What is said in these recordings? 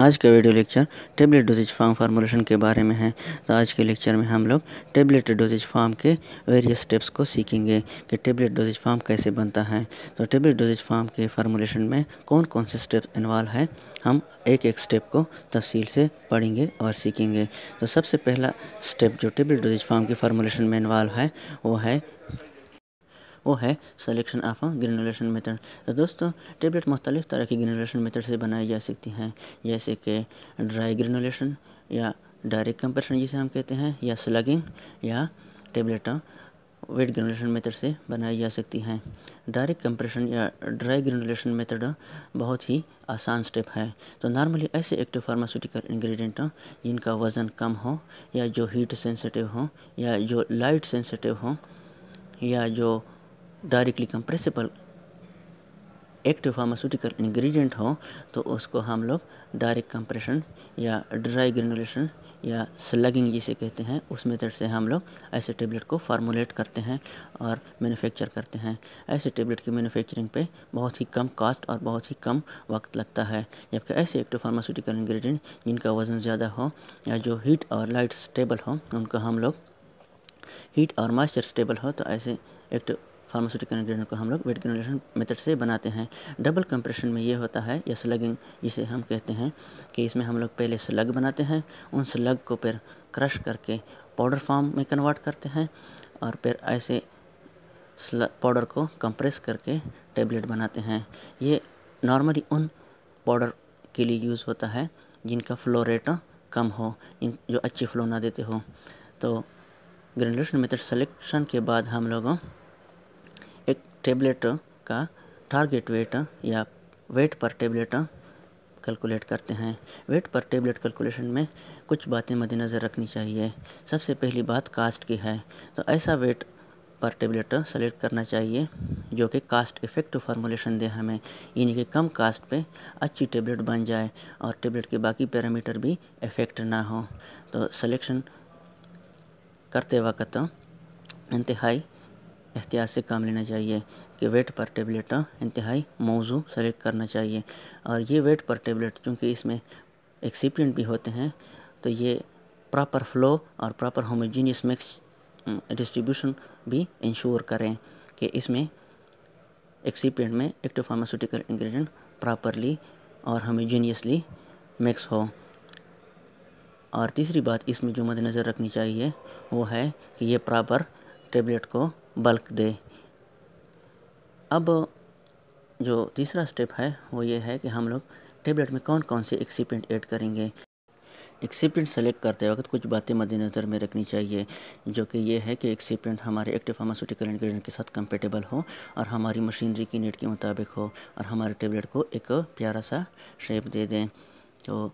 आज का video lecture tablet dosage form formulation के बारे में है तो आज के लेक्चर में हम लोग टेबलेट डोजेज फार्म के वेरियस स्टेप्स को सीखेंगे कि टेबलेट डोजेज फार्म कैसे बनता है तो टेबलेट डोजेज फार्म के फार्मोलेशन में कौन कौन से स्टेप इन्वॉल्व है हम एक एक स्टेप को तफसील से पढ़ेंगे और सीखेंगे तो सबसे पहला स्टेप जो टेबलेट डोजेज फार्म के फार्मोलेशन में इन्वॉल्व है वो है वो है सलेक्शन ऑफ ग्रेनुलेशन मेथड तो दोस्तों टेबलेट मुख्तलिफ़ तरह की ग्रेनुलेशन मेथड से बनाई जा सकती हैं जैसे कि ड्राई ग्रेनुलेशन या डायरेक्ट कंप्रेशन जिसे हम कहते हैं या स्लगिंग या टेबलेट वेट ग्रेनुलेशन मेथड से बनाई जा सकती हैं डायरेक्ट कंप्रेशन या ड्राई ग्रेनुलेशन मेथड बहुत ही आसान स्टेप है तो नॉर्मली ऐसे एक्टिव फार्मास्यूटिकल इंग्रेडिएंट जिनका वज़न कम हो या जो हीट सेंसिटिव हो या जो लाइट सेंसिटिव हो या जो directly compressible active pharmaceutical ingredient हो तो उसको हम लोग डायरेक्ट कंप्रेशन या ड्राई ग्रेनुलेशन या स्लगिंग जिसे कहते हैं उस मेथड से हम लोग ऐसे टेबलेट को फार्मूलेट करते हैं और मैन्युफैक्चर करते हैं ऐसे टेबलेट की मैन्युफैक्चरिंग पे बहुत ही कम कास्ट और बहुत ही कम वक्त लगता है जबकि ऐसे एक्टिव फार्मास्यूटिकल इंग्रेडिएंट जिनका वज़न ज़्यादा हो या जो हीट और लाइट स्टेबल हो उनका हम लोग हीट और मॉइस्चर स्टेबल हो तो ऐसे एक्टिव फार्मास्यूटिकल इंग्रेडिएंट को हम लोग वेट ग्रेनुलेशन मेथड से बनाते हैं डबल कंप्रेशन में ये होता है या स्लगिंग जिसे हम कहते हैं कि इसमें हम लोग पहले स्लग बनाते हैं उन स्लग को फिर क्रश करके पाउडर फॉर्म में कन्वर्ट करते हैं और फिर ऐसे पाउडर को कंप्रेस करके टेबलेट बनाते हैं ये नॉर्मली उन पाउडर के लिए यूज़ होता है जिनका फ्लो रेट कम हो जो अच्छी फ्लो ना देते हो तो ग्रेनुलेशन मेथड सेलेक्शन के बाद हम लोगों टेबलेट का टारगेट वेट या वेट पर टेबलेट कैलकुलेट करते हैं वेट पर टेबलेट कैलकुलेशन में कुछ बातें मद्देनज़र रखनी चाहिए सबसे पहली बात कास्ट की है तो ऐसा वेट पर टेबलेट सेलेक्ट करना चाहिए जो कि कास्ट इफेक्टिव फार्मोलेशन दे हमें यानी कि कम कास्ट पे अच्छी टेबलेट बन जाए और टेबलेट के बाकी पैरामीटर भी इफ़ेक्ट ना हो तो सिलेक्शन करते वक्त इंतहाई एहतियात से काम लेना चाहिए कि वेट पर टेबलेट इंतहाई मौजू सेलेक्ट करना चाहिए और ये वेट पर टेबलेट चूँकि इसमें एक्सीपियट भी होते हैं तो ये प्रॉपर फ्लो और प्रॉपर होमोजीनियस मिक्स डिस्ट्रीब्यूशन भी इंश्योर करें कि इसमें एक्सिपियट में एक्टिव फार्मास्यूटिकल इंग्रेडिएंट प्रॉपरली और होमोजीनियसली मिक्स हो और तीसरी बात इसमें जो मद्दनज़र रखनी चाहिए वो है कि ये प्रॉपर टेबलेट को बल्क दे अब जो तीसरा स्टेप है वो ये है कि हम लोग टेबलेट में कौन कौन से एक्सीपेंट ऐड करेंगे एक्सीपेंट सेलेक्ट करते वक्त कुछ बातें मद्देनज़र में रखनी चाहिए जो कि ये है कि एक्सीपेंट हमारे एक्टिव फार्मास्यूटिकल इंग्रेडिएंट के साथ कंपेटेबल हो और हमारी मशीनरी की नीड के मुताबिक हो और हमारे टेबलेट को एक प्यारा सा शेप दे दें तो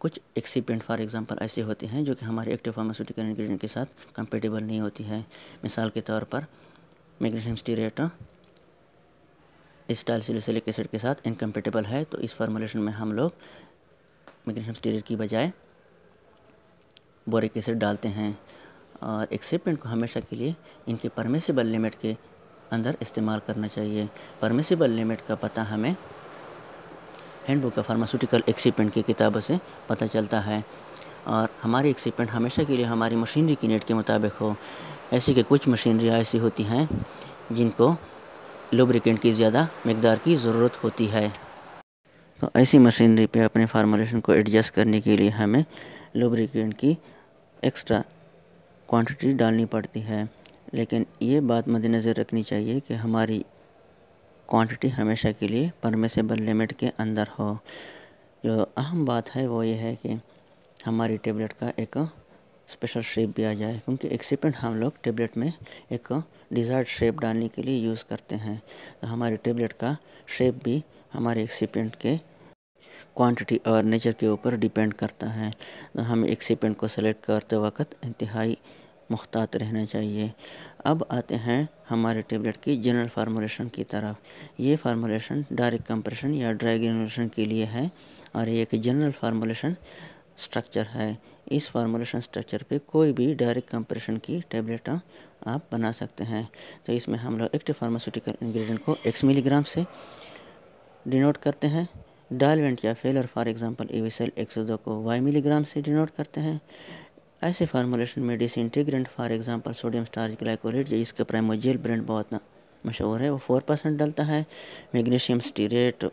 कुछ एक्सीपेंट फॉर एग्जांपल ऐसे होते हैं जो कि हमारे एक्टिव फार्मास्यूटिकल इंग्रेडिएंट के साथ कंपेटेबल नहीं होती है मिसाल के तौर पर मैग्नीशियम स्टीरेट स्टाइल सिलिसिलिक एसिड के साथ इनकम्पेटेबल है तो इस फार्मोलेशन में हम लोग मैग्नीशियम स्टीरेट की बजाय बोरिक एसिड डालते हैं और एक्सीपेंट को हमेशा के लिए इनके परमिसेबल लिमिट के अंदर इस्तेमाल करना चाहिए परमिसेबल लिमिट का पता हमें हैंडबुक का फार्मास्यूटिकल एक्सीपेंट की किताबों से पता चलता है और हमारी एक्सीपेंट हमेशा के लिए हमारी मशीनरी की नेट के मुताबिक हो ऐसी कि कुछ मशीनरियाँ ऐसी होती हैं जिनको लुब्रिकेंट की ज़्यादा मकदार की ज़रूरत होती है तो ऐसी मशीनरी पे अपने फार्मोलेशन को एडजस्ट करने के लिए हमें लुब्रिकेंट की एक्स्ट्रा क्वांटिटी डालनी पड़ती है लेकिन ये बात मद्देनज़र रखनी चाहिए कि हमारी क्वांटिटी हमेशा के लिए परमिसेबल लिमिट के अंदर हो जो अहम बात है वो ये है कि हमारी टेबलेट का एक स्पेशल शेप भी आ जाए क्योंकि एक्सीपेंट हम लोग टेबलेट में एक डिज़ायर्ड शेप डालने के लिए यूज़ करते हैं तो हमारी टेबलेट का शेप भी हमारे एक्सीपेंट के क्वांटिटी और नेचर के ऊपर डिपेंड करता है तो हम एक्सीपेंट को सेलेक्ट करते वक्त इंतहाई मुख्तात रहना चाहिए अब आते हैं हमारे टेबलेट की जनरल फार्मोलेशन की तरफ ये फार्मोलेशन डायरेक्ट कंप्रेशन या ड्राई ग्रेनोलेशन के लिए है और ये एक जनरल फार्मूलेशन स्ट्रक्चर है इस फार्मोलेशन स्ट्रक्चर पे कोई भी डायरेक्ट कंप्रेशन की टेबलेट आप बना सकते हैं तो इसमें हम लोग एक्टिव फार्मास्यूटिकल इन्ग्रीडियंट को एक्स मिलीग्राम से डिनोट करते हैं डायलवेंट या फेलर फॉर एग्जांपल एविसेल एक सौ दो को वाई मिलीग्राम से डिनोट करते हैं ऐसे फार्मोलेशन में disintegrant for example sodium starch glycolate इसके प्राइमोजियल ब्रांड बहुत मशहूर है वो फोर परसेंट डलता है मैग्नीशियम स्टीरेट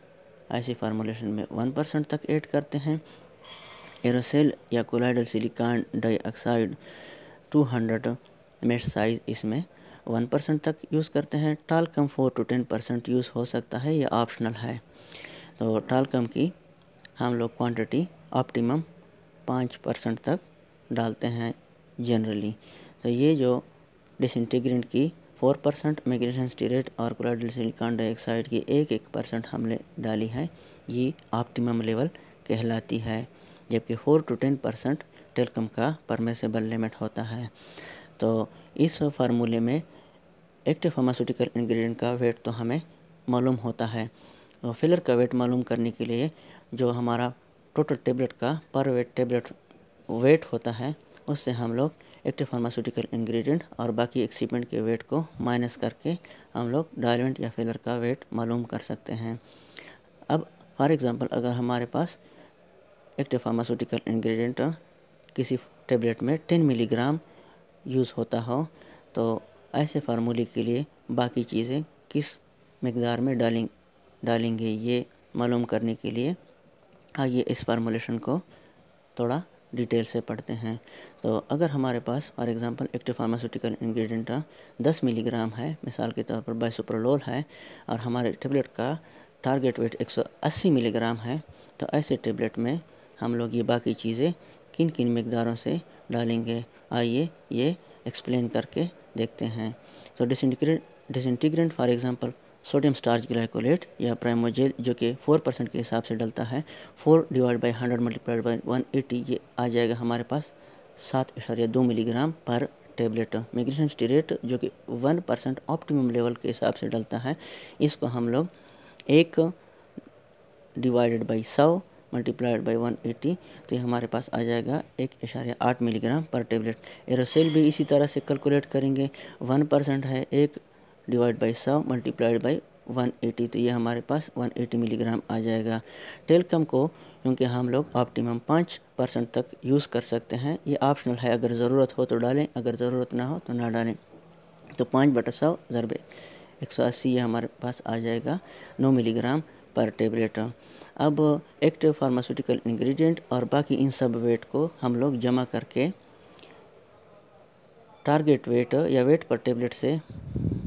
ऐसे फार्मोलेशन में वन परसेंट तक ऐड करते हैं एरोसेल या colloidal silicon dioxide hundred mesh size इसमें वन परसेंट तक यूज़ करते हैं talcum four to ten percent use हो सकता है या ऑप्शनल है तो टालकम की हम लोग क्वांटिटी ऑप्टिमम पाँच परसेंट तक डालते हैं जनरली तो ये जो डिसइंटीग्रेंट की फोर परसेंट माइग्रेशन स्टीरेट और क्लोराइडल सिलिकॉन डाइऑक्साइड की एक एक परसेंट हमने डाली है ये ऑप्टिमम लेवल कहलाती है जबकि four to ten percent talcum का परमेसेबल लिमिट होता है तो इस फार्मूले में एक्टिव फार्मास्यूटिकल इंग्रेडिएंट का वेट तो हमें मालूम होता है और फिलर का वेट मालूम करने के लिए जो हमारा टोटल टेबलेट का पर वेट टेबलेट वेट होता है उससे हम लोग एक्टिव फार्मास्यूटिकल इंग्रेडिएंट और बाकी एक्सीपेंट के वेट को माइनस करके हम लोग डायलमेंट या फिलर का वेट मालूम कर सकते हैं अब फॉर एग्ज़ाम्पल अगर हमारे पास एक्टिव फार्मास्यूटिकल इंग्रेडिएंट किसी टेबलेट में टेन मिलीग्राम यूज़ होता हो तो ऐसे फार्मूले के लिए बाकी चीज़ें किस मकदार में डालें डालेंगे ये मालूम करने के लिए आइए इस फार्मूलेशन को थोड़ा डिटेल से पढ़ते हैं तो अगर हमारे पास for example active pharmaceutical ingredient का 10 मिलीग्राम है मिसाल के तौर पर बाइसोप्रोलोल है और हमारे टेबलेट का टारगेट वेट 180 मिलीग्राम है तो ऐसे टेबलेट में हम लोग ये बाकी चीज़ें किन किन मकदारों से डालेंगे आइए ये एक्सप्लेन करके देखते हैं तो disintegrate disintegrant for example sodium starch glycolate या प्राइमोजेल जो कि फोर परसेंट के हिसाब से डलता है four divide by hundred multiplied by one eighty ये आ जाएगा हमारे पास सात इशारिया दो milligram per tablet magnesium stearate जो कि वन परसेंट ऑप्टिमम लेवल के हिसाब से डलता है इसको हम लोग एक डिवाइडेड बाई सौ मल्टीप्लाइड बाई वन एटी तो ये हमारे पास आ जाएगा एक इशारे आठ मिलीग्राम पर टेबलेट एरोसेल भी इसी तरह से कैलकुलेट करेंगे वन परसेंट है एक डिवाइड बाई सौ मल्टीप्लाइड बाई 180 तो ये हमारे पास 180 मिलीग्राम आ जाएगा टेलकम को क्योंकि हम लोग ऑप्टिमम पाँच परसेंट तक यूज़ कर सकते हैं ये ऑप्शनल है अगर ज़रूरत हो तो डालें अगर ज़रूरत ना हो तो ना डालें तो पाँच बटा सौ ज़रबे एक सौ अस्सी ये हमारे पास आ जाएगा नौ मिलीग्राम पर टेबलेट अब एक्टिव फार्मास्यूटिकल इंग्रेडिएंट और बाकी इन सब वेट को हम लोग जमा करके टारगेट वेट या वेट पर टेबलेट से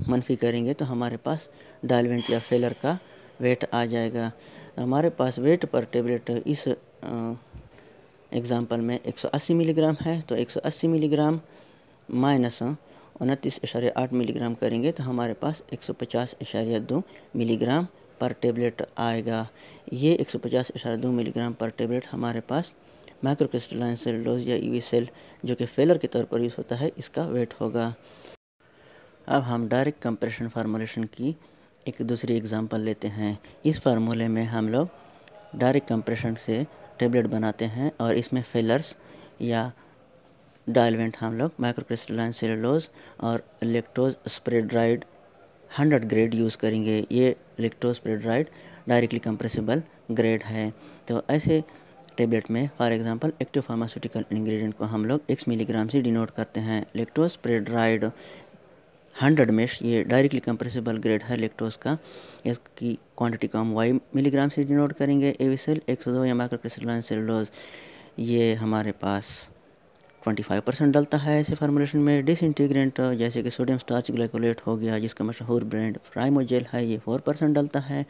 मनफी करेंगे तो हमारे पास डालवेंट या फेलर का वेट आ जाएगा हमारे पास वेट पर टेबलेट इस एग्ज़ाम्पल में 180 मिलीग्राम है तो 180 मिलीग्राम माइनस उनतीस इशारे आठ मिलीग्राम करेंगे तो हमारे पास एक सौ पचास इशारे दो मिलीग्राम पर टेबलेट आएगा ये एक सौ पचास इशारे दो मिलीग्राम पर टेबलेट हमारे पास माइक्रोक्रिस्टलाइन डोज या ई सेल जो कि फेलर के तौर पर यूज़ होता है इसका वेट होगा अब हम डायरेक्ट कंप्रेशन फार्मोलेशन की एक दूसरी एग्जांपल लेते हैं इस फार्मूले में हम लोग डायरेक्ट कंप्रेशन से टेबलेट बनाते हैं और इसमें फेलर्स या डायलवेंट हम लोग माइक्रोक्रिस्टलाइन सेलोज और lactose spray dried hundred grade use करेंगे ये lactose spray dried directly compressible grade है तो ऐसे टेबलेट में for example active pharmaceutical ingredient को हम लोग एक्स मिलीग्राम से डिनोट करते हैं इलेक्ट्रोज स्प्रेड्राइड हंड्रेड मेश ये डायरेक्टली कंप्रेसिबल ग्रेड है लेक्टोज का इसकी क्वांटिटी को हम वाई मिलीग्राम से डिनोट करेंगे सेल एक सौ दो या माइक्रोक्रिस्टलाइन सेलुलोज ये हमारे पास 25 परसेंट डलता है ऐसे फार्मूलेशन में डिसइंटीग्रेंट जैसे कि सोडियम स्टार्च ग्लाइकोलेट हो गया जिसका मशहूर ब्रांड फ्राइमोजेल है ये 4 परसेंट डलता है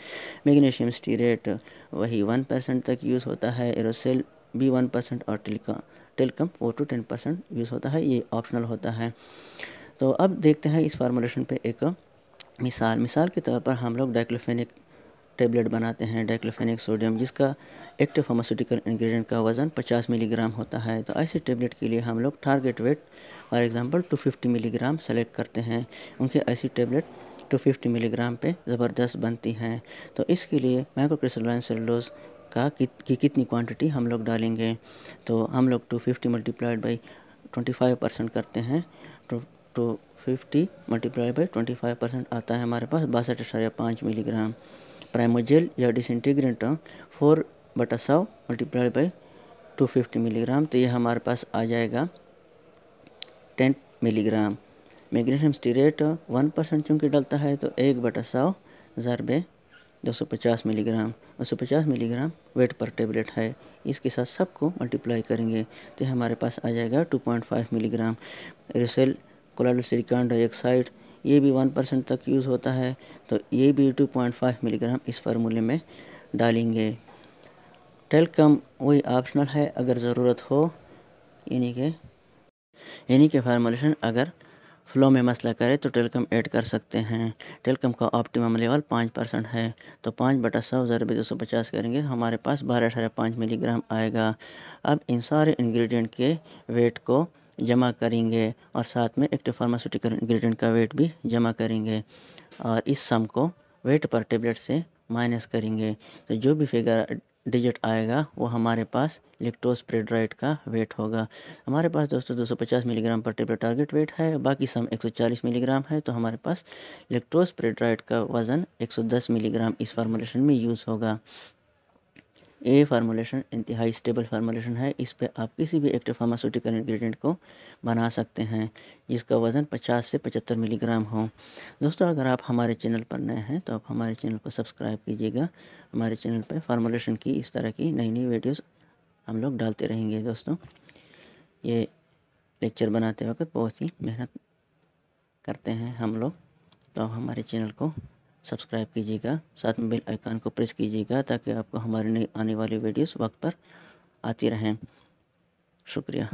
मैग्नीशियम स्टीरेट वही 1 परसेंट तक यूज़ होता है एरोसेल भी 1 परसेंट और talcum talcum four to ten percent use होता है ये ऑप्शनल होता है तो अब देखते हैं इस फार्मोलेशन पे एक मिसाल मिसाल के तौर पर हम लोग डाइक्लोफेनिक टेबलेट बनाते हैं डाइक्लोफेनिक सोडियम जिसका एक्टिव फार्मास्यूटिकल इंग्रेडिएंट का वज़न 50 मिलीग्राम होता है तो ऐसे टेबलेट के लिए हम लोग target weight for example 250 milligram select करते हैं उनकी ऐसी टेबलेट 250 मिलीग्राम पे ज़बरदस्त बनती हैं तो इसके लिए माइक्रोक्रिस्टलाइन सेलोज का कि, कि कितनी क्वान्टिटी हम लोग डालेंगे तो हम लोग फिफ्टी मल्टीप्लाइड बाई परसेंट करते हैं तो two fifty multiply by twenty five percent आता है हमारे पास बासठ अशारिया पाँच मिलीग्राम प्राइमोजेल या डिसंटीग्रेंट फोर बटा सौ multiply by two fifty milligram तो ये हमारे पास आ जाएगा ten milligram magnesium stearate one percent चूँकि डलता है तो एक बटा सौ ज़रबे दो सौ पचास मिलीग्राम दो सौ पचास मिलीग्राम वेट पर टेबलेट है इसके साथ सबको मल्टीप्लाई करेंगे तो हमारे पास आ जाएगा टू पॉइंट फाइव मिलीग्राम रिसेल कोलाइड सिलिकॉन डाइऑक्साइड ये भी वन परसेंट तक यूज़ होता है तो ये भी टू पॉइंट फाइव मिलीग्राम इस फार्मूले में डालेंगे टेलकम वही ऑप्शनल है अगर ज़रूरत हो यानी कि यानी कि फार्मूलेशन अगर फ्लो में मसला करे तो टेलकम ऐड कर सकते हैं टेलकम का ऑप्टिमम लेवल पाँच परसेंट है तो पाँच बटा सौ ज़रबे दो सौ पचास करेंगे हमारे पास बारह अठारह पाँच मिलीग्राम आएगा अब इन सारे इंग्रेडिएंट के वेट को जमा करेंगे और साथ में एक्टिव फार्मास्यूटिकल इंग्रेडिएंट का वेट भी जमा करेंगे और इस सम को वेट पर टेबलेट से माइनस करेंगे तो जो भी फिगर डिजिट आएगा वो हमारे पास लिक्टोस प्रेड्राइट का वेट होगा हमारे पास दोस्तों 250 milligram per tablet target wait है बाकी सम 140 मिलीग्राम है तो हमारे पास लिक्टोस प्रेड्राइट का वज़न 110 मिलीग्राम इस फार्मोलेशन में यूज़ होगा ये फार्मोलेशन इंतहाई स्टेबल फार्मोलेशन है इस पर आप किसी भी एक्टिव फार्मास्यूटिकल इंग्रेडिएंट को बना सकते हैं इसका वज़न 50 से 75 मिलीग्राम हो दोस्तों अगर आप हमारे चैनल पर नए हैं तो आप हमारे चैनल को सब्सक्राइब कीजिएगा हमारे चैनल पर फार्मोलेशन की इस तरह की नई नई वीडियोस हम लोग डालते रहेंगे दोस्तों ये लेक्चर बनाते वक्त बहुत ही मेहनत करते हैं हम लोग तो आप हमारे चैनल को सब्सक्राइब कीजिएगा साथ में बेल आइकन को प्रेस कीजिएगा ताकि आपको हमारी आने वाली वीडियोस वक्त पर आती रहें शुक्रिया